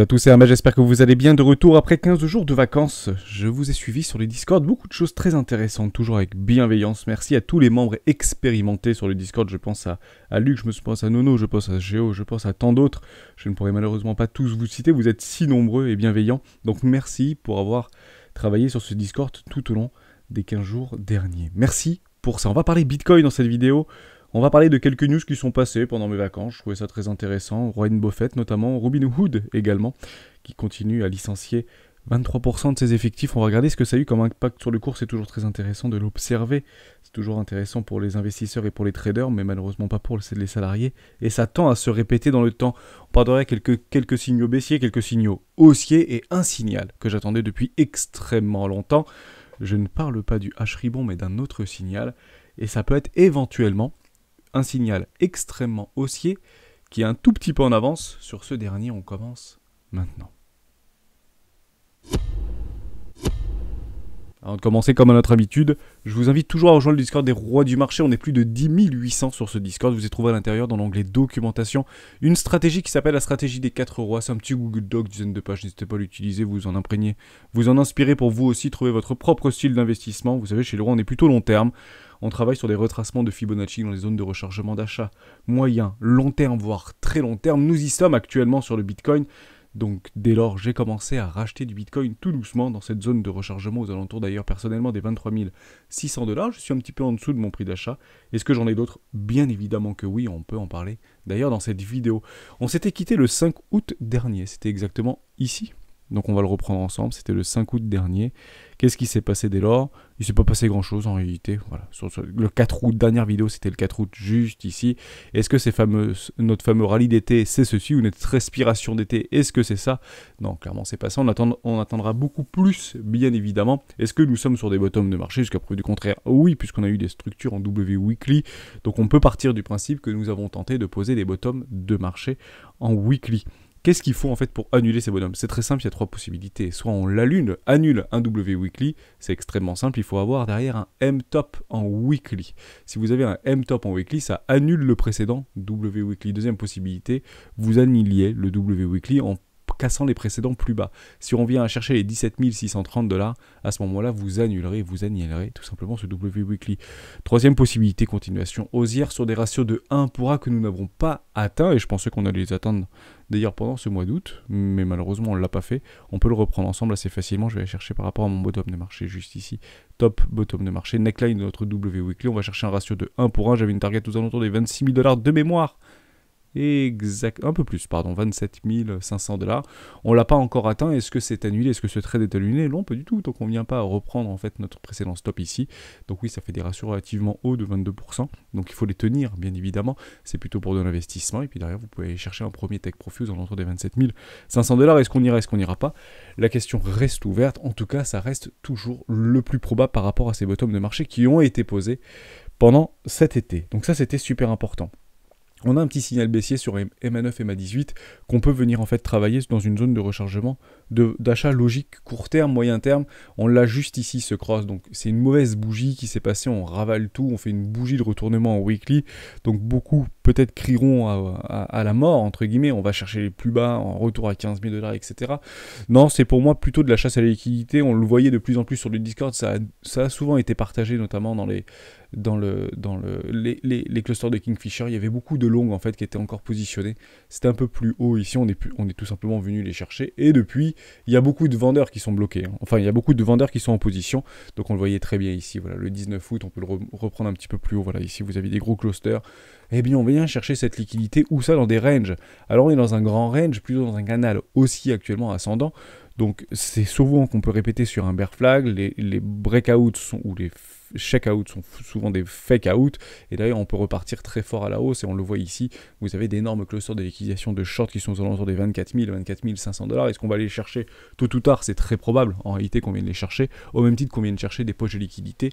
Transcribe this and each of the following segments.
tous et à tous, j'espère que vous allez bien. De retour après 15 jours de vacances, je vous ai suivi sur le Discord, beaucoup de choses très intéressantes, toujours avec bienveillance. Merci à tous les membres expérimentés sur le Discord, je pense à, à Luc, je me pense à Nono, je pense à Géo, je pense à tant d'autres. Je ne pourrais malheureusement pas tous vous citer, vous êtes si nombreux et bienveillants. Donc merci pour avoir travaillé sur ce Discord tout au long des 15 jours derniers. Merci pour ça. On va parler Bitcoin dans cette vidéo. On va parler de quelques news qui sont passées pendant mes vacances, je trouvais ça très intéressant. Ryan Buffett notamment, Robin Hood également, qui continue à licencier 23% de ses effectifs. On va regarder ce que ça a eu comme impact sur le cours, c'est toujours très intéressant de l'observer. C'est toujours intéressant pour les investisseurs et pour les traders, mais malheureusement pas pour les salariés. Et ça tend à se répéter dans le temps. On parlerait quelques, quelques signaux baissiers, quelques signaux haussiers et un signal que j'attendais depuis extrêmement longtemps. Je ne parle pas du H-ribon, mais d'un autre signal. Et ça peut être éventuellement un signal extrêmement haussier qui est un tout petit peu en avance sur ce dernier. On commence maintenant. Avant de commencer, comme à notre habitude, je vous invite toujours à rejoindre le Discord des rois du marché. On est plus de 10 800 sur ce Discord. Vous y trouverez à l'intérieur, dans l'onglet documentation, une stratégie qui s'appelle la stratégie des quatre rois. C'est un petit Google Doc, dizaine de pages. N'hésitez pas à l'utiliser, vous en imprégnez, vous en inspirez pour vous aussi, trouver votre propre style d'investissement. Vous savez, chez le roi, on est plutôt long terme. On travaille sur des retracements de Fibonacci dans les zones de rechargement d'achat. Moyen, long terme, voire très long terme. Nous y sommes actuellement sur le Bitcoin. Donc dès lors, j'ai commencé à racheter du Bitcoin tout doucement dans cette zone de rechargement aux alentours d'ailleurs personnellement des 23 600 dollars. Je suis un petit peu en dessous de mon prix d'achat. Est-ce que j'en ai d'autres Bien évidemment que oui, on peut en parler d'ailleurs dans cette vidéo. On s'était quitté le 5 août dernier, c'était exactement ici donc on va le reprendre ensemble. C'était le 5 août dernier. Qu'est-ce qui s'est passé dès lors Il s'est pas passé grand-chose en réalité. Voilà. le 4 août, dernière vidéo, c'était le 4 août juste ici. Est-ce que c'est fameux, notre fameux rallye d'été, c'est ceci ou notre respiration d'été, est-ce que c'est ça Non, clairement, c'est pas ça. On, on attendra beaucoup plus, bien évidemment. Est-ce que nous sommes sur des bottoms de marché jusqu'à preuve du contraire Oui, puisqu'on a eu des structures en W weekly. Donc on peut partir du principe que nous avons tenté de poser des bottoms de marché en weekly. Qu'est-ce qu'il faut en fait pour annuler ces bonhommes C'est très simple, il y a trois possibilités. Soit on l'allume, annule un W weekly, c'est extrêmement simple, il faut avoir derrière un M top en weekly. Si vous avez un M top en weekly, ça annule le précédent W weekly. Deuxième possibilité, vous annuliez le W weekly en cassant les précédents plus bas. Si on vient à chercher les 17 630 dollars, à ce moment-là, vous annulerez, vous annulerez tout simplement ce W Weekly. Troisième possibilité, continuation osière sur des ratios de 1 pour 1 que nous n'avons pas atteint, et je pensais qu'on allait les atteindre d'ailleurs pendant ce mois d'août, mais malheureusement on ne l'a pas fait. On peut le reprendre ensemble assez facilement. Je vais aller chercher par rapport à mon bottom de marché juste ici. Top, bottom de marché, neckline de notre W Weekly. On va chercher un ratio de 1 pour 1. J'avais une target aux alentours des 26 000 dollars de mémoire. Exact, un peu plus, pardon, 27 500 dollars. On l'a pas encore atteint. Est-ce que c'est annulé Est-ce que ce trade est annulé Non, pas du tout. Donc on vient pas à reprendre en fait notre précédent stop ici. Donc oui, ça fait des ratios relativement hauts de 22%. Donc il faut les tenir, bien évidemment. C'est plutôt pour de l'investissement. Et puis derrière, vous pouvez aller chercher un premier tech profuse dans l'entrée des 27 500 dollars. Est-ce qu'on ira Est-ce qu'on n'ira pas La question reste ouverte. En tout cas, ça reste toujours le plus probable par rapport à ces bottoms de marché qui ont été posés pendant cet été. Donc ça, c'était super important on a un petit signal baissier sur MA9, MA18 qu'on peut venir en fait travailler dans une zone de rechargement d'achat logique court terme, moyen terme. On l'a juste ici ce cross, donc c'est une mauvaise bougie qui s'est passée, on ravale tout, on fait une bougie de retournement en weekly, donc beaucoup peut-être crieront à, la mort entre guillemets, on va chercher les plus bas en retour à 15 000 dollars, etc. Non, c'est pour moi plutôt de la chasse à la liquidité, on le voyait de plus en plus sur le Discord, ça ça a souvent été partagé notamment dans les, dans, le, dans le, les, clusters de Kingfisher, il y avait beaucoup de longues en fait qui étaient encore positionnées. C'était un peu plus haut ici, on est, on est tout simplement venu les chercher. Et depuis, il y a beaucoup de vendeurs qui sont bloqués. Hein. Enfin, il y a beaucoup de vendeurs qui sont en position. Donc on le voyait très bien ici. Voilà, le 19 août, on peut le reprendre un petit peu plus haut. Voilà, ici vous avez des gros clusters. Eh bien, on vient chercher cette liquidité ou ça dans des ranges. Alors on est dans un grand range, plutôt dans un canal aussi actuellement ascendant. Donc c'est souvent qu'on peut répéter sur un bear flag, les, les breakouts sont, ou les check-out, sont souvent des fake-out. Et d'ailleurs, on peut repartir très fort à la hausse. Et on le voit ici, vous avez d'énormes clusters de liquidation de shorts qui sont aux alentours des 24 000, 24 500 dollars. Est-ce qu'on va les chercher tôt ou tard C'est très probable en réalité qu'on vienne les chercher. Au même titre qu'on de chercher des poches de liquidité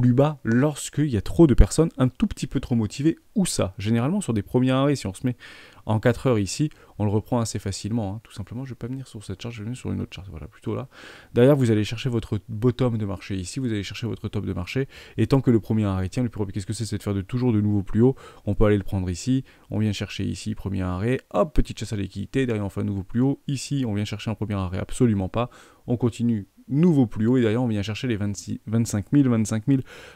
plus bas lorsqu'il y a trop de personnes un tout petit peu trop motivées ou ça. Généralement sur des premiers arrêts, si on se met en 4 heures ici, on le reprend assez facilement. Hein. Tout simplement, je ne vais pas venir sur cette charge, je vais venir sur une autre charge. Voilà, plutôt là. Derrière, vous allez chercher votre bottom de marché ici, vous allez chercher votre top de marché. Et tant que le premier arrêt tient, le plus qu'est-ce que c'est C'est de faire de toujours de nouveaux plus haut On peut aller le prendre ici, on vient chercher ici, premier arrêt, hop, petite chasse à l'équité. Derrière, on fait un nouveau plus haut. Ici, on vient chercher un premier arrêt, absolument pas. On continue nouveau plus haut. Et d'ailleurs on vient chercher les 26, 25 000, 25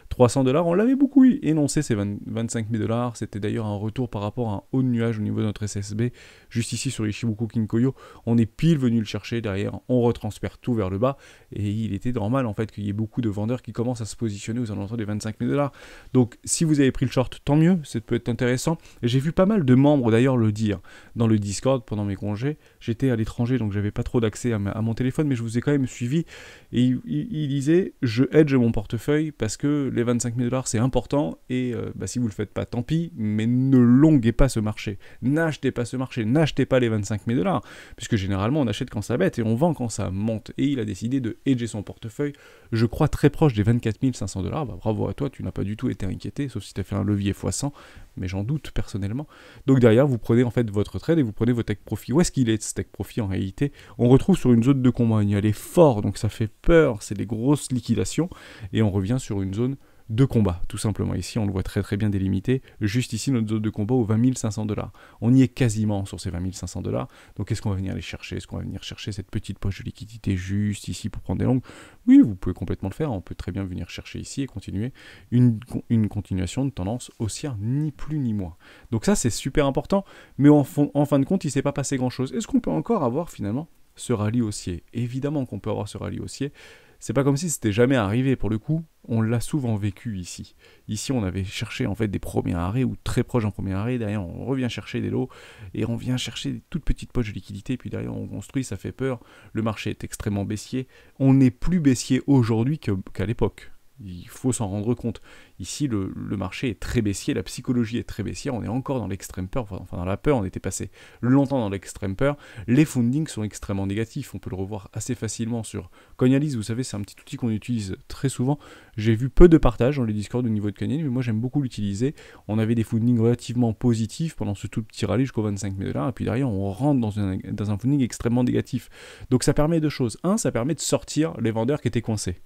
300 dollars. On l'avait beaucoup énoncé ces 25 000 dollars. C'était d'ailleurs un retour par rapport à un haut de nuage au niveau de notre SSB, juste ici sur Ishibuku Kinkoyo. On est pile venu le chercher derrière. On retranspère tout vers le bas. Et il était normal en fait qu'il y ait beaucoup de vendeurs qui commencent à se positionner aux alentours des 25 000 dollars. Donc, si vous avez pris le short, tant mieux. Ça peut être intéressant. J'ai vu pas mal de membres d'ailleurs le dire dans le Discord pendant mes congés. J'étais à l'étranger donc j'avais pas trop d'accès à, à mon téléphone, mais je vous ai quand même suivi. Et il, disait, je hedge mon portefeuille parce que les 25 000 dollars, c'est important. Et euh, bah, si vous ne le faites pas, tant pis. Mais ne longuez pas ce marché. N'achetez pas ce marché. N'achetez pas les 25 000 dollars. Puisque généralement, on achète quand ça bête et on vend quand ça monte. Et il a décidé de hedger son portefeuille, je crois, très proche des 24 500 dollars. Bah, bravo à toi, tu n'as pas du tout été inquiété, sauf si tu as fait un levier x100 mais j'en doute personnellement. Donc derrière, vous prenez en fait votre trade et vous prenez votre tech profit. Où est-ce qu'il est ce tech profit en réalité On retrouve sur une zone de combat Elle est fort, donc ça fait peur, c'est des grosses liquidations, et on revient sur une zone de combat, tout simplement. Ici, on le voit très très bien délimité. Juste ici, notre zone de combat aux 20 500 dollars. On y est quasiment sur ces 20 500 dollars. Donc, est-ce qu'on va venir les chercher Est-ce qu'on va venir chercher cette petite poche de liquidité juste ici pour prendre des longues Oui, vous pouvez complètement le faire. On peut très bien venir chercher ici et continuer une, une continuation de tendance haussière, ni plus ni moins. Donc, ça, c'est super important. Mais en, en fin de compte, il ne s'est pas passé grand-chose. Est-ce qu'on peut encore avoir finalement ce rallye haussier Évidemment qu'on peut avoir ce rallye haussier c'est pas comme si c'était jamais arrivé pour le coup, on l'a souvent vécu ici. Ici, on avait cherché en fait des premiers arrêts ou très proches en premier arrêt, derrière on revient chercher des lots et on vient chercher des toutes petites poches de liquidité, puis derrière on construit, ça fait peur, le marché est extrêmement baissier, on n'est plus baissier aujourd'hui qu'à l'époque. Il faut s'en rendre compte. Ici, le, marché est très baissier, la psychologie est très baissière, on est encore dans l'extrême peur, enfin dans la peur, on était passé longtemps dans l'extrême peur. Les fundings sont extrêmement négatifs, on peut le revoir assez facilement sur Cognalize. vous savez, c'est un petit outil qu'on utilise très souvent. J'ai vu peu de partages dans les Discord au niveau de Cognalize, mais moi j'aime beaucoup l'utiliser. On avait des fundings relativement positifs pendant ce tout petit rallye jusqu'au 25 000 et puis derrière on rentre dans, dans un funding extrêmement négatif. Donc ça permet deux choses. Un, ça permet de sortir les vendeurs qui étaient coincés.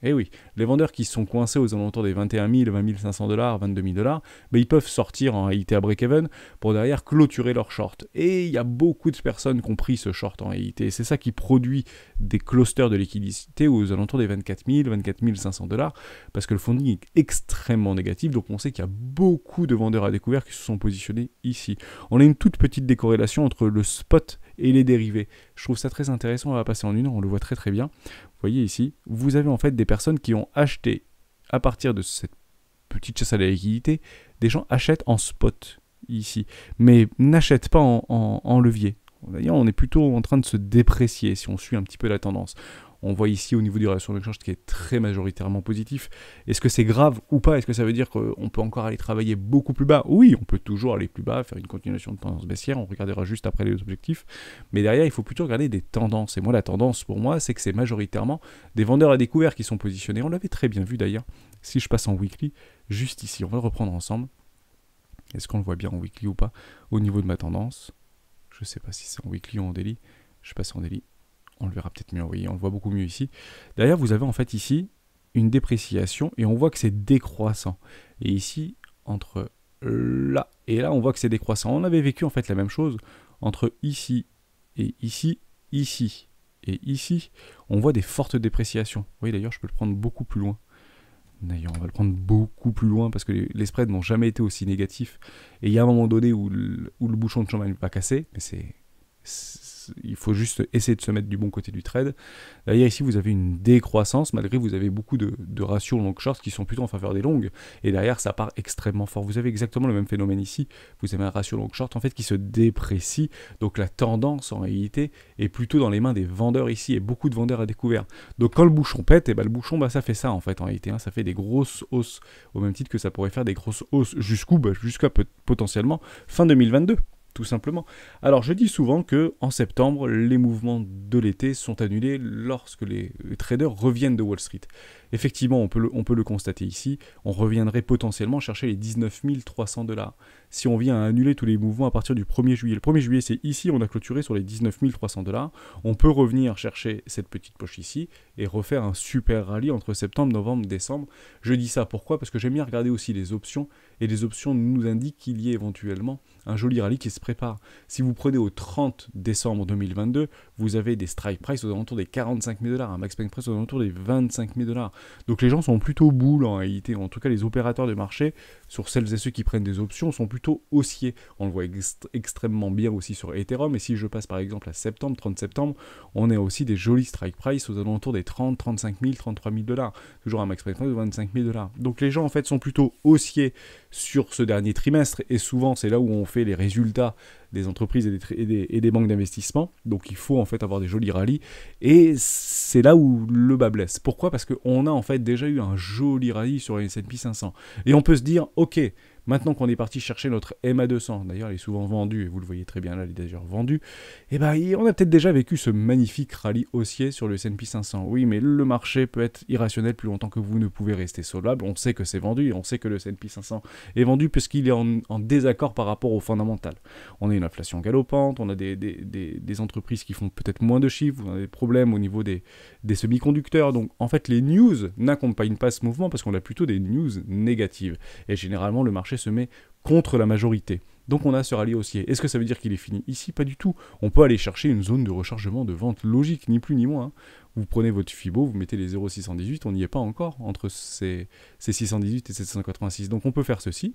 Eh oui, les vendeurs qui sont coincés aux alentours des 21 000, 20 500 dollars, 22 000 dollars, ben ils peuvent sortir en réalité à break-even pour derrière clôturer leur short. Et il y a beaucoup de personnes qui ont pris ce short en réalité. C'est ça qui produit des clusters de liquidité aux alentours des 24 000, 24 500 dollars, parce que le funding est extrêmement négatif. Donc on sait qu'il y a beaucoup de vendeurs à découvert qui se sont positionnés ici. On a une toute petite décorrélation entre le spot et les dérivés. Je trouve ça très intéressant on va passer en une, on le voit très très bien voyez ici, vous avez en fait des personnes qui ont acheté, à partir de cette petite chasse à la liquidité, des gens achètent en spot ici, mais n'achètent pas en, en levier. D'ailleurs, on est plutôt en train de se déprécier si on suit un petit peu la tendance. On voit ici au niveau des relations de qui est très majoritairement positif. Est-ce que c'est grave ou pas Est-ce que ça veut dire qu'on peut encore aller travailler beaucoup plus bas Oui, on peut toujours aller plus bas, faire une continuation de tendance baissière, on regardera juste après les objectifs. Mais derrière, il faut plutôt regarder des tendances. Et moi, la tendance pour moi, c'est que c'est majoritairement des vendeurs à découvert qui sont positionnés. On l'avait très bien vu d'ailleurs. Si je passe en weekly, juste ici, on va le reprendre ensemble. Est-ce qu'on le voit bien en weekly ou pas Au niveau de ma tendance, je ne sais pas si c'est en weekly ou en daily. Je passe en daily on le verra peut-être mieux, oui, on le voit beaucoup mieux ici. D'ailleurs, vous avez en fait ici une dépréciation et on voit que c'est décroissant. Et ici, entre là et là, on voit que c'est décroissant. On avait vécu en fait la même chose entre ici et ici, ici et ici. On voit des fortes dépréciations. Oui, d'ailleurs, je peux le prendre beaucoup plus loin. D'ailleurs, on va le prendre beaucoup plus loin parce que les spreads n'ont jamais été aussi négatifs. Et il y a un moment donné où le, bouchon de champagne n'est pas cassé, mais c'est il faut juste essayer de se mettre du bon côté du trade. D'ailleurs, ici, vous avez une décroissance, malgré vous avez beaucoup de, ratios long short qui sont plutôt en faveur des longues. Et derrière, ça part extrêmement fort. Vous avez exactement le même phénomène ici. Vous avez un ratio long short en fait qui se déprécie. Donc la tendance en réalité est plutôt dans les mains des vendeurs ici et beaucoup de vendeurs à découvert. Donc quand le bouchon pète, et eh ben, le bouchon, bah, ça fait ça en fait en réalité. Hein. Ça fait des grosses hausses au même titre que ça pourrait faire des grosses hausses jusqu'où bah, Jusqu'à potentiellement fin 2022 tout simplement. Alors je dis souvent que en septembre, les mouvements de l'été sont annulés lorsque les traders reviennent de Wall Street. Effectivement, on peut, le, constater ici, on reviendrait potentiellement chercher les 19 300 dollars. Si on vient à annuler tous les mouvements à partir du 1er juillet, le 1er juillet c'est ici, on a clôturé sur les 19 300 dollars, on peut revenir chercher cette petite poche ici et refaire un super rallye entre septembre, novembre, décembre. Je dis ça pourquoi Parce que j'aime bien regarder aussi les options et les options nous indiquent qu'il y ait éventuellement un joli rallye qui se prépare. Si vous prenez au 30 décembre 2022, vous avez des strike price aux alentours des 45 000 dollars, un max price aux alentours des 25 000 dollars. Donc les gens sont plutôt boules hein. en réalité, en tout cas les opérateurs de marché, sur celles et ceux qui prennent des options, sont plutôt haussiers. On le voit extrêmement bien aussi sur Ethereum, et si je passe par exemple à septembre, 30 septembre, on a aussi des jolis strike price aux alentours des 30, 35 000, 33 000 dollars, toujours un max price de 25 000 dollars. Donc les gens en fait sont plutôt haussiers sur ce dernier trimestre, et souvent c'est là où on fait les résultats des entreprises et des, et des, banques d'investissement. Donc il faut en fait avoir des jolis rallyes. Et c'est là où le bas blesse. Pourquoi Parce qu'on a en fait déjà eu un joli rallye sur les S&P 500. Et on peut se dire, ok, Maintenant qu'on est parti chercher notre MA200, d'ailleurs elle est souvent vendue, et vous le voyez très bien là, elle est d'ailleurs vendue, et eh ben on a peut-être déjà vécu ce magnifique rallye haussier sur le S&P 500. Oui, mais le marché peut être irrationnel plus longtemps que vous ne pouvez rester solvable. On sait que c'est vendu, on sait que le S&P 500 est vendu puisqu'il est en, désaccord par rapport au fondamental. On a une inflation galopante, on a des, entreprises qui font peut-être moins de chiffres, on a des problèmes au niveau des, des semi-conducteurs. Donc en fait, les news n'accompagnent pas ce mouvement parce qu'on a plutôt des news négatives. Et généralement, le marché se met contre la majorité. Donc on a ce rallye haussier. Est-ce que ça veut dire qu'il est fini Ici, pas du tout. On peut aller chercher une zone de rechargement de vente logique, ni plus ni moins. Hein. Vous prenez votre Fibo, vous mettez les 0,618, on n'y est pas encore entre ces, ces 618 et 786. Donc on peut faire ceci,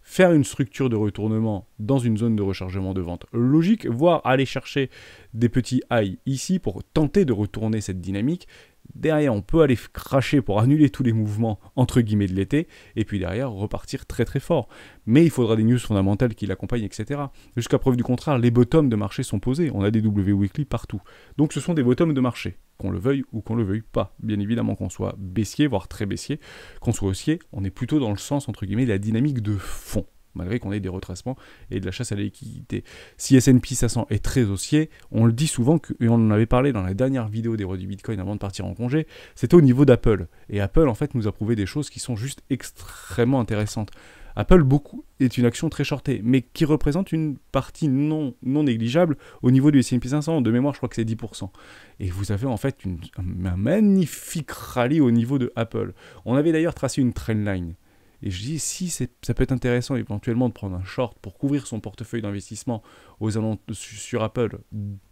faire une structure de retournement dans une zone de rechargement de vente logique, voire aller chercher des petits high ici pour tenter de retourner cette dynamique Derrière, on peut aller cracher pour annuler tous les mouvements entre guillemets de l'été, et puis derrière repartir très très fort. Mais il faudra des news fondamentales qui l'accompagnent, etc. Jusqu'à preuve du contraire, les bottoms de marché sont posés. On a des W weekly partout. Donc ce sont des bottoms de marché, qu'on le veuille ou qu'on le veuille pas. Bien évidemment, qu'on soit baissier, voire très baissier, qu'on soit haussier, on est plutôt dans le sens entre guillemets de la dynamique de fond malgré qu'on ait des retracements et de la chasse à l'équité. Si S&P 500 est très haussier, on le dit souvent, et on en avait parlé dans la dernière vidéo des rois du Bitcoin avant de partir en congé, c'était au niveau d'Apple. Et Apple, en fait, nous a prouvé des choses qui sont juste extrêmement intéressantes. Apple beaucoup, est une action très shortée, mais qui représente une partie non, non négligeable au niveau du S&P 500. De mémoire, je crois que c'est 10%. Et vous avez en fait une, un magnifique rallye au niveau de Apple. On avait d'ailleurs tracé une trendline et je dis, si ça peut être intéressant éventuellement de prendre un short pour couvrir son portefeuille d'investissement aux sur Apple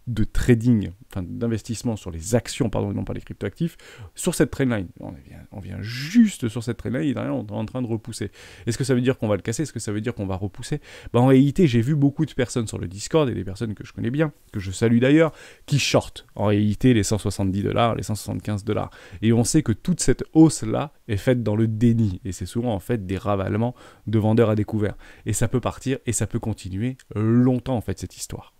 de trading, enfin d'investissement sur les actions, pardon, non pas les cryptoactifs, sur cette trendline. On vient, on vient juste sur cette trendline et on est en train de repousser. Est-ce que ça veut dire qu'on va le casser Est-ce que ça veut dire qu'on va repousser bah, En réalité, j'ai vu beaucoup de personnes sur le Discord et des personnes que je connais bien, que je salue d'ailleurs, qui shortent en réalité les 170 dollars, les 175 dollars. Et on sait que toute cette hausse-là est faite dans le déni. Et c'est souvent en fait des ravalements de vendeurs à découvert. Et ça peut partir et ça peut continuer longtemps en fait cette histoire.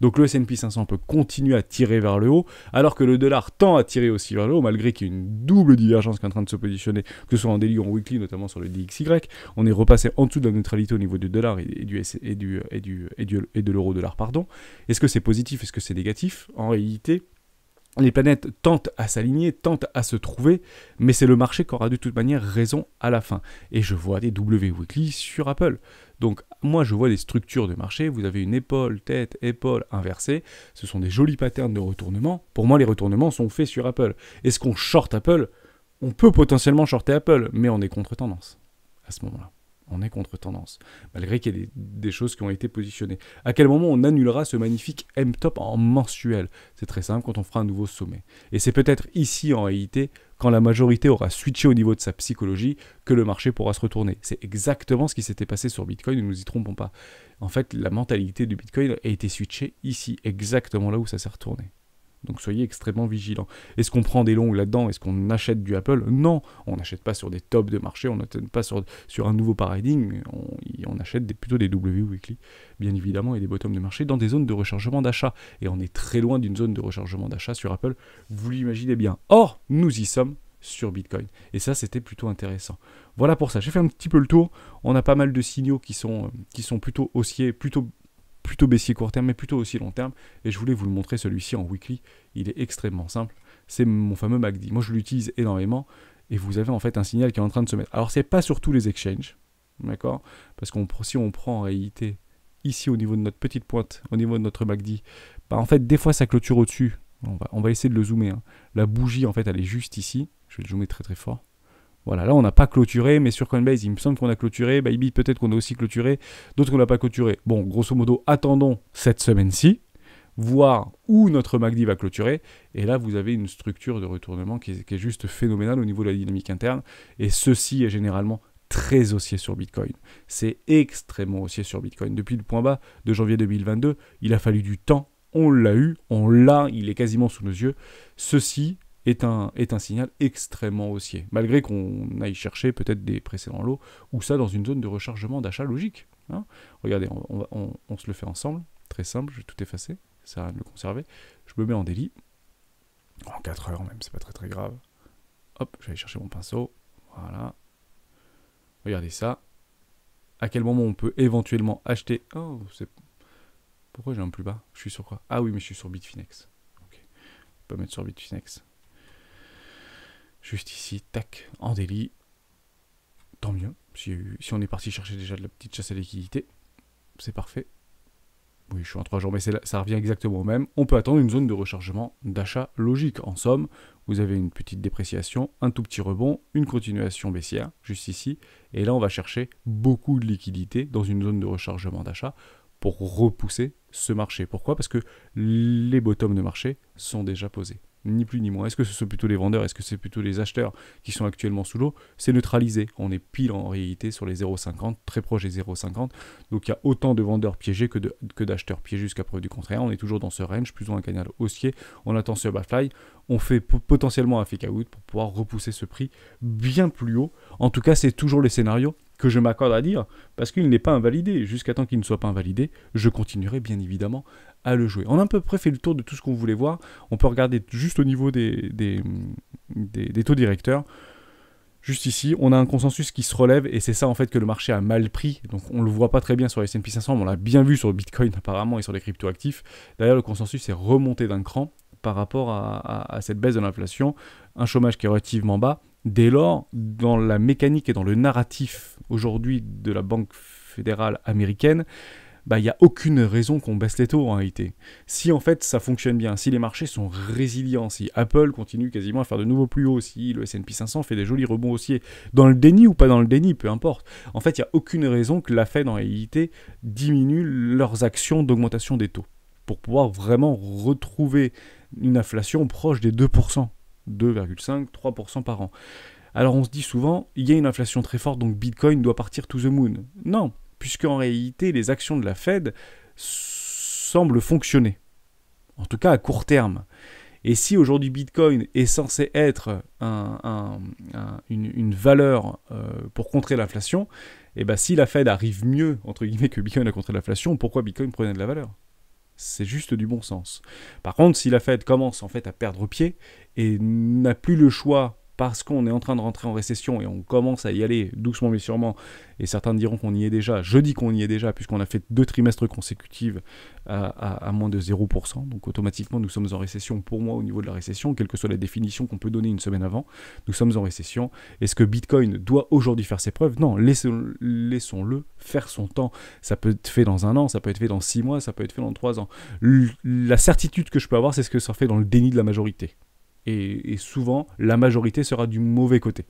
Donc le S&P 500 peut continuer à tirer vers le haut, alors que le dollar tend à tirer aussi vers le haut, malgré qu'il y ait une double divergence qui est en train de se positionner, que ce soit en daily ou en weekly, notamment sur le DXY. On est repassé en dessous de la neutralité au niveau du dollar et, du, et, du, et, du, et, de l'euro-dollar. pardon. Est-ce que c'est positif Est-ce que c'est négatif En réalité, les planètes tentent à s'aligner, tentent à se trouver, mais c'est le marché qui aura de toute manière raison à la fin. Et je vois des W Weekly sur Apple. Donc moi je vois des structures de marché, vous avez une épaule, tête, épaule inversée, ce sont des jolis patterns de retournement. Pour moi les retournements sont faits sur Apple. Est-ce qu'on short Apple On peut potentiellement shorter Apple, mais on est contre tendance à ce moment-là. On est contre tendance, malgré qu'il y ait des, des, choses qui ont été positionnées. À quel moment on annulera ce magnifique M-top en mensuel C'est très simple quand on fera un nouveau sommet. Et c'est peut-être ici en réalité quand la majorité aura switché au niveau de sa psychologie, que le marché pourra se retourner. C'est exactement ce qui s'était passé sur Bitcoin, nous nous y trompons pas. En fait, la mentalité du Bitcoin a été switchée ici, exactement là où ça s'est retourné. Donc soyez extrêmement vigilants. Est-ce qu'on prend des longues là-dedans Est-ce qu'on achète du Apple Non, on n'achète pas sur des tops de marché, on n'achète pas sur, sur un nouveau paradigme, on, achète des, plutôt des W weekly, bien évidemment, et des bottoms de marché dans des zones de rechargement d'achat. Et on est très loin d'une zone de rechargement d'achat sur Apple, vous l'imaginez bien. Or, nous y sommes sur Bitcoin. Et ça, c'était plutôt intéressant. Voilà pour ça. J'ai fait un petit peu le tour. On a pas mal de signaux qui sont, euh, qui sont plutôt haussiers, plutôt plutôt baissier court terme, mais plutôt aussi long terme. Et je voulais vous le montrer celui-ci en weekly. Il est extrêmement simple. C'est mon fameux MACD. Moi, je l'utilise énormément. Et vous avez en fait un signal qui est en train de se mettre. Alors, c'est pas sur tous les exchanges. D'accord Parce qu'on si on prend en réalité ici au niveau de notre petite pointe, au niveau de notre MACD, bah en fait, des fois, ça clôture au-dessus. On va, essayer de le zoomer. Hein. La bougie, en fait, elle est juste ici. Je vais le zoomer très très fort. Voilà, là on n'a pas clôturé, mais sur Coinbase, il me semble qu'on a clôturé. Bybit, bah, peut-être qu'on a aussi clôturé. D'autres qu'on n'a pas clôturé. Bon, grosso modo, attendons cette semaine-ci, voir où notre MACD va clôturer. Et là, vous avez une structure de retournement qui qui est juste phénoménale au niveau de la dynamique interne. Et ceci est généralement très haussier sur Bitcoin. C'est extrêmement haussier sur Bitcoin. Depuis le point bas de janvier 2022, il a fallu du temps. On l'a eu, on l'a, il est quasiment sous nos yeux. Ceci est un, est un signal extrêmement haussier, malgré qu'on aille chercher peut-être des précédents lots, ou ça dans une zone de rechargement d'achat logique. Hein. Regardez, on, se le fait ensemble, très simple, je vais tout effacer, ça va le conserver. Je me mets en délit, en 4 heures même, c'est pas très très grave. Hop, je vais aller chercher mon pinceau, voilà. Regardez ça. À quel moment on peut éventuellement acheter... Oh, Pourquoi j'ai un plus bas Je suis sur quoi Ah oui, mais je suis sur Bitfinex. Ok, on peut mettre sur Bitfinex. Juste ici, tac, en délit. Tant mieux. Si, on est parti chercher déjà de la petite chasse à liquidité, c'est parfait. Oui, je suis en 3 jours, mais ça revient exactement au même. On peut attendre une zone de rechargement d'achat logique. En somme, vous avez une petite dépréciation, un tout petit rebond, une continuation baissière, juste ici. Et là, on va chercher beaucoup de liquidité dans une zone de rechargement d'achat pour repousser ce marché. Pourquoi Parce que les bottoms de marché sont déjà posés ni plus ni moins. Est-ce que ce sont plutôt les vendeurs, est-ce que c'est plutôt les acheteurs qui sont actuellement sous l'eau C'est neutralisé. On est pile en réalité sur les 0,50, très proche des 0,50. Donc il y a autant de vendeurs piégés que, d'acheteurs piégés jusqu'à preuve du contraire. On est toujours dans ce range, plus ou moins un canal haussier. On attend ce bafly. On fait potentiellement un fake out pour pouvoir repousser ce prix bien plus haut. En tout cas, c'est toujours les scénarios que je m'accorde à dire, parce qu'il n'est pas invalidé. Jusqu'à temps qu'il ne soit pas invalidé, je continuerai bien évidemment à le jouer. On a à peu près fait le tour de tout ce qu'on voulait voir. On peut regarder juste au niveau des, des, taux directeurs. Juste ici, on a un consensus qui se relève et c'est ça en fait que le marché a mal pris. Donc on le voit pas très bien sur les S&P 500, on l'a bien vu sur le Bitcoin apparemment et sur les actifs. D'ailleurs, le consensus est remonté d'un cran par rapport à cette baisse de l'inflation, un chômage qui est relativement bas, Dès lors, dans la mécanique et dans le narratif aujourd'hui de la Banque fédérale américaine, bah, il n'y a aucune raison qu'on baisse les taux en réalité. Si en fait ça fonctionne bien, si les marchés sont résilients, si Apple continue quasiment à faire de nouveaux plus hauts, si le SP 500 fait des jolis rebonds haussiers, dans le déni ou pas dans le déni, peu importe. En fait, il n'y a aucune raison que la Fed en réalité diminue leurs actions d'augmentation des taux pour pouvoir vraiment retrouver une inflation proche des 2%. 2,5-3% par an. Alors on se dit souvent, il y a une inflation très forte, donc Bitcoin doit partir to the moon. Non, puisque en réalité, les actions de la Fed semblent fonctionner. En tout cas à court terme. Et si aujourd'hui Bitcoin est censé être une, valeur euh, pour contrer l'inflation, et eh ben si la Fed arrive mieux, entre guillemets, que Bitcoin à contrer l'inflation, pourquoi Bitcoin prenait de la valeur c'est juste du bon sens. Par contre, si la fête commence en fait à perdre pied et n'a plus le choix parce qu'on est en train de rentrer en récession et on commence à y aller doucement mais sûrement, et certains diront qu'on y est déjà, je dis qu'on y est déjà, puisqu'on a fait deux trimestres consécutifs à, moins de 0%, donc automatiquement nous sommes en récession pour moi au niveau de la récession, quelle que soit la définition qu'on peut donner une semaine avant, nous sommes en récession. Est-ce que Bitcoin doit aujourd'hui faire ses preuves Non, laissons-le faire son temps. Ça peut être fait dans un an, ça peut être fait dans six mois, ça peut être fait dans trois ans. la certitude que je peux avoir, c'est ce que ça fait dans le déni de la majorité et, souvent la majorité sera du mauvais côté.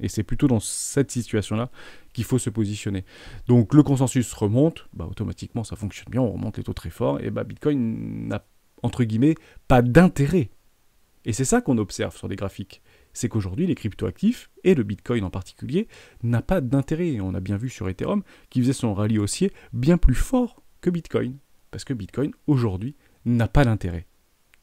Et c'est plutôt dans cette situation-là qu'il faut se positionner. Donc le consensus remonte, bah, automatiquement ça fonctionne bien, on remonte les taux très fort, et bah, Bitcoin n'a entre guillemets pas d'intérêt. Et c'est ça qu'on observe sur les graphiques. C'est qu'aujourd'hui, les cryptoactifs, et le Bitcoin en particulier, n'a pas d'intérêt. On a bien vu sur Ethereum qui faisait son rallye haussier bien plus fort que Bitcoin. Parce que Bitcoin, aujourd'hui, n'a pas d'intérêt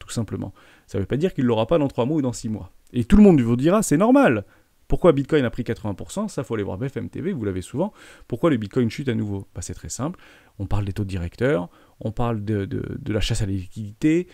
tout simplement. Ça ne veut pas dire qu'il l'aura pas dans 3 mois ou dans 6 mois. Et tout le monde vous dira, c'est normal. Pourquoi Bitcoin a pris 80% Ça, faut aller voir BFM TV, vous l'avez souvent. Pourquoi le Bitcoin chute à nouveau bah, C'est très simple. On parle des taux de directeurs, on parle de, de la chasse à la liquidité,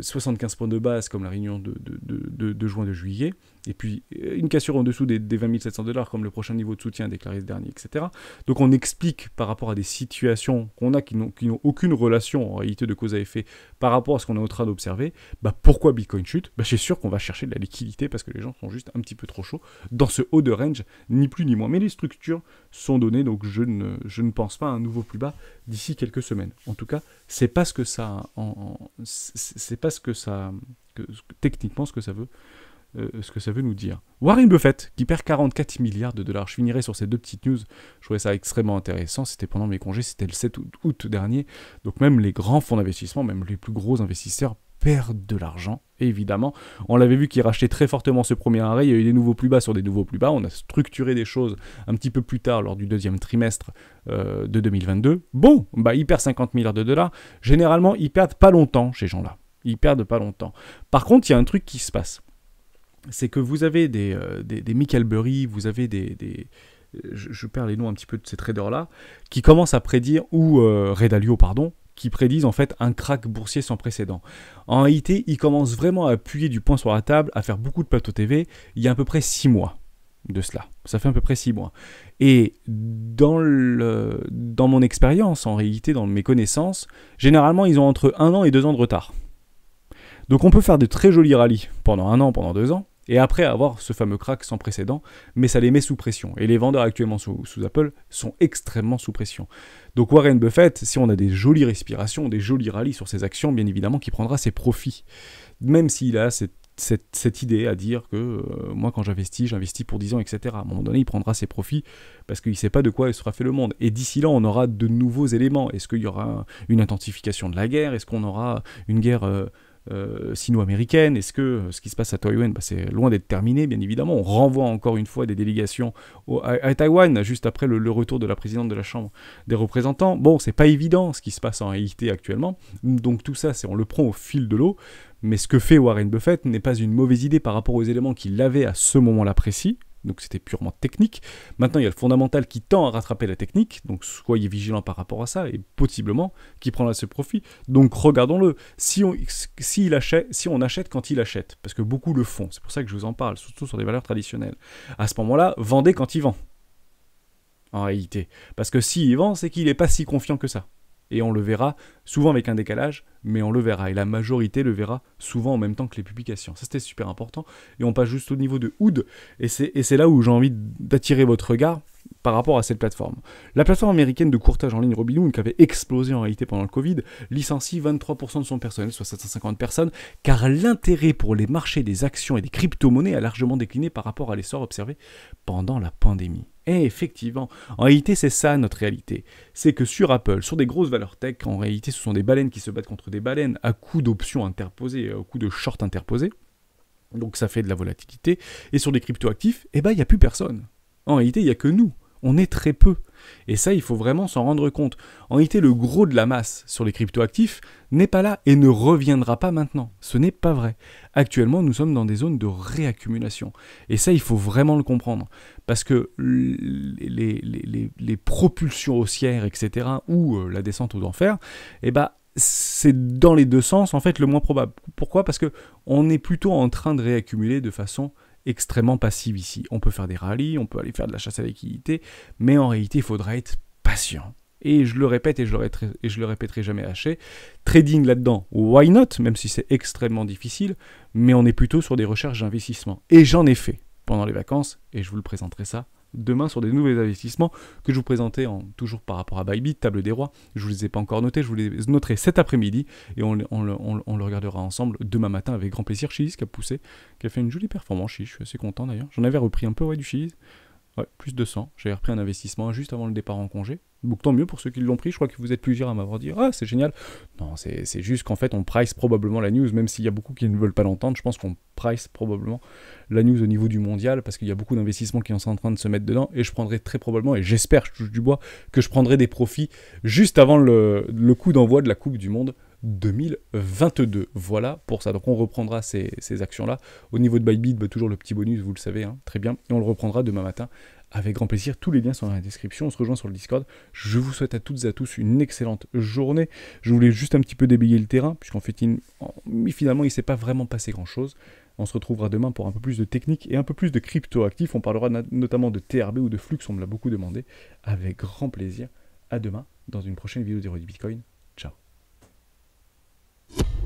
75 euh, points de base comme la réunion de, de, de, juin de juillet, et puis euh, une cassure en dessous des, des 20 700 dollars comme le prochain niveau de soutien déclaré ce dernier, etc. Donc on explique par rapport à des situations qu'on a qui n'ont aucune relation en réalité de cause à effet par rapport à ce qu'on est en train d'observer, bah pourquoi Bitcoin chute bah C'est sûr qu'on va chercher de la liquidité parce que les gens sont juste un petit peu trop chauds dans ce haut de range, ni plus ni moins. Mais les structures sont données, donc je ne, je ne pense pas à un nouveau plus bas d'ici quelques semaines. En tout cas, c'est pas ce que ça... en, c'est pas ce que ça. techniquement, ce que ça veut. Euh, ce que ça veut nous dire. Warren Buffett, qui perd 44 milliards de dollars. Je finirai sur ces deux petites news. Je trouvais ça extrêmement intéressant. C'était pendant mes congés, c'était le 7 août dernier. Donc même les grands fonds d'investissement, même les plus gros investisseurs perdent de l'argent, évidemment. On l'avait vu qu'ils rachetait très fortement ce premier arrêt, il y a eu des nouveaux plus bas sur des nouveaux plus bas, on a structuré des choses un petit peu plus tard lors du deuxième trimestre euh, de 2022. Bon, bah ils perdent 50 milliards de dollars, généralement ils perdent pas longtemps ces gens-là. Ils perdent pas longtemps. Par contre, il y a un truc qui se passe. C'est que vous avez des, euh, des, vous avez des, je, perds les noms un petit peu de ces traders-là, qui commencent à prédire, ou euh, Redalio, pardon, qui prédisent en fait un crack boursier sans précédent. En réalité, ils commencent vraiment à appuyer du poing sur la table, à faire beaucoup de plateaux TV, il y a à peu près six mois de cela. Ça fait à peu près six mois. Et dans, dans mon expérience, en réalité, dans mes connaissances, généralement, ils ont entre un an et deux ans de retard. Donc on peut faire de très jolis rallyes pendant un an, pendant deux ans, et après avoir ce fameux crack sans précédent, mais ça les met sous pression. Et les vendeurs actuellement sous, Apple sont extrêmement sous pression. Donc Warren Buffett, si on a des jolies respirations, des jolis rallyes sur ses actions, bien évidemment qui prendra ses profits. Même s'il a cette, idée à dire que euh, moi quand j'investis, j'investis pour 10 ans, etc. À un moment donné, il prendra ses profits parce qu'il ne sait pas de quoi il sera fait le monde. Et d'ici là, on aura de nouveaux éléments. Est-ce qu'il y aura une intensification de la guerre Est-ce qu'on aura une guerre... Euh, euh, sino-américaine Est-ce que euh, ce qui se passe à Taïwan, bah, c'est loin d'être terminé, bien évidemment On renvoie encore une fois des délégations à, Taïwan, juste après le, retour de la présidente de la Chambre des représentants. Bon, c'est pas évident ce qui se passe en réalité actuellement, donc tout ça, c'est on le prend au fil de l'eau, mais ce que fait Warren Buffett n'est pas une mauvaise idée par rapport aux éléments qu'il avait à ce moment-là précis, donc c'était purement technique. Maintenant, il y a le fondamental qui tend à rattraper la technique, donc soyez vigilant par rapport à ça, et possiblement qui prendra ce profit. Donc regardons-le. Si on, achète, si on achète quand il achète, parce que beaucoup le font, c'est pour ça que je vous en parle, surtout sur des valeurs traditionnelles. À ce moment-là, vendez quand il vend, en réalité. Parce que s'il vend, c'est qu'il n'est pas si confiant que ça et on le verra souvent avec un décalage, mais on le verra, et la majorité le verra souvent en même temps que les publications. Ça c'était super important, et on passe juste au niveau de Hood, et c'est là où j'ai envie d'attirer votre regard, par rapport à cette plateforme. La plateforme américaine de courtage en ligne Robinhood, qui avait explosé en réalité pendant le Covid, licencie 23% de son personnel, soit 750 personnes, car l'intérêt pour les marchés des actions et des crypto-monnaies a largement décliné par rapport à l'essor observé pendant la pandémie. Et effectivement, en réalité, c'est ça notre réalité. C'est que sur Apple, sur des grosses valeurs tech, en réalité, ce sont des baleines qui se battent contre des baleines à coups d'options interposées, à euh, coups de shorts interposés. Donc ça fait de la volatilité. Et sur des crypto-actifs, eh ben, il n'y a plus personne. En réalité, il n'y a que nous. On est très peu. Et ça, il faut vraiment s'en rendre compte. En réalité, le gros de la masse sur les cryptoactifs n'est pas là et ne reviendra pas maintenant. Ce n'est pas vrai. Actuellement, nous sommes dans des zones de réaccumulation. Et ça, il faut vraiment le comprendre. Parce que les, propulsions haussières, etc., ou euh, la descente aux enfers, eh ben, c'est dans les deux sens, en fait, le moins probable. Pourquoi Parce que on est plutôt en train de réaccumuler de façon extrêmement passive ici. On peut faire des rallyes, on peut aller faire de la chasse à l'équité, mais en réalité, il faudra être patient. Et je le répète et je le, répéterai, et je le jamais haché, trading là-dedans, why not, même si c'est extrêmement difficile, mais on est plutôt sur des recherches d'investissement. Et j'en ai fait pendant les vacances, et je vous le présenterai ça demain sur des nouveaux investissements que je vous présentais en, toujours par rapport à Bybit, table des rois. Je ne vous les ai pas encore notés, je vous les noterai cet après-midi et on, le regardera ensemble demain matin avec grand plaisir. Chilis qui a poussé, qui a fait une jolie performance. je suis assez content d'ailleurs. J'en avais repris un peu ouais, du Chilis. Ouais, plus de 100. J'avais repris un investissement juste avant le départ en congé. Donc tant mieux pour ceux qui l'ont pris. Je crois que vous êtes plusieurs à m'avoir dit Ah, c'est génial. Non, c'est juste qu'en fait, on price probablement la news, même s'il y a beaucoup qui ne veulent pas l'entendre. Je pense qu'on price probablement la news au niveau du mondial parce qu'il y a beaucoup d'investissements qui sont en train de se mettre dedans. Et je prendrai très probablement, et j'espère, je touche du bois, que je prendrai des profits juste avant le, le coup d'envoi de la Coupe du Monde 2022. Voilà pour ça. Donc on reprendra ces, actions-là. Au niveau de Bybit, bah, toujours le petit bonus, vous le savez, hein. très bien. Et on le reprendra demain matin avec grand plaisir. Tous les liens sont dans la description. On se rejoint sur le Discord. Je vous souhaite à toutes et à tous une excellente journée. Je voulais juste un petit peu débayer le terrain, puisqu'en fait, finalement, il ne s'est pas vraiment passé grand-chose. On se retrouvera demain pour un peu plus de technique et un peu plus de crypto-actifs. On parlera notamment de TRB ou de Flux, on me l'a beaucoup demandé. Avec grand plaisir. À demain dans une prochaine vidéo des du Bitcoin. you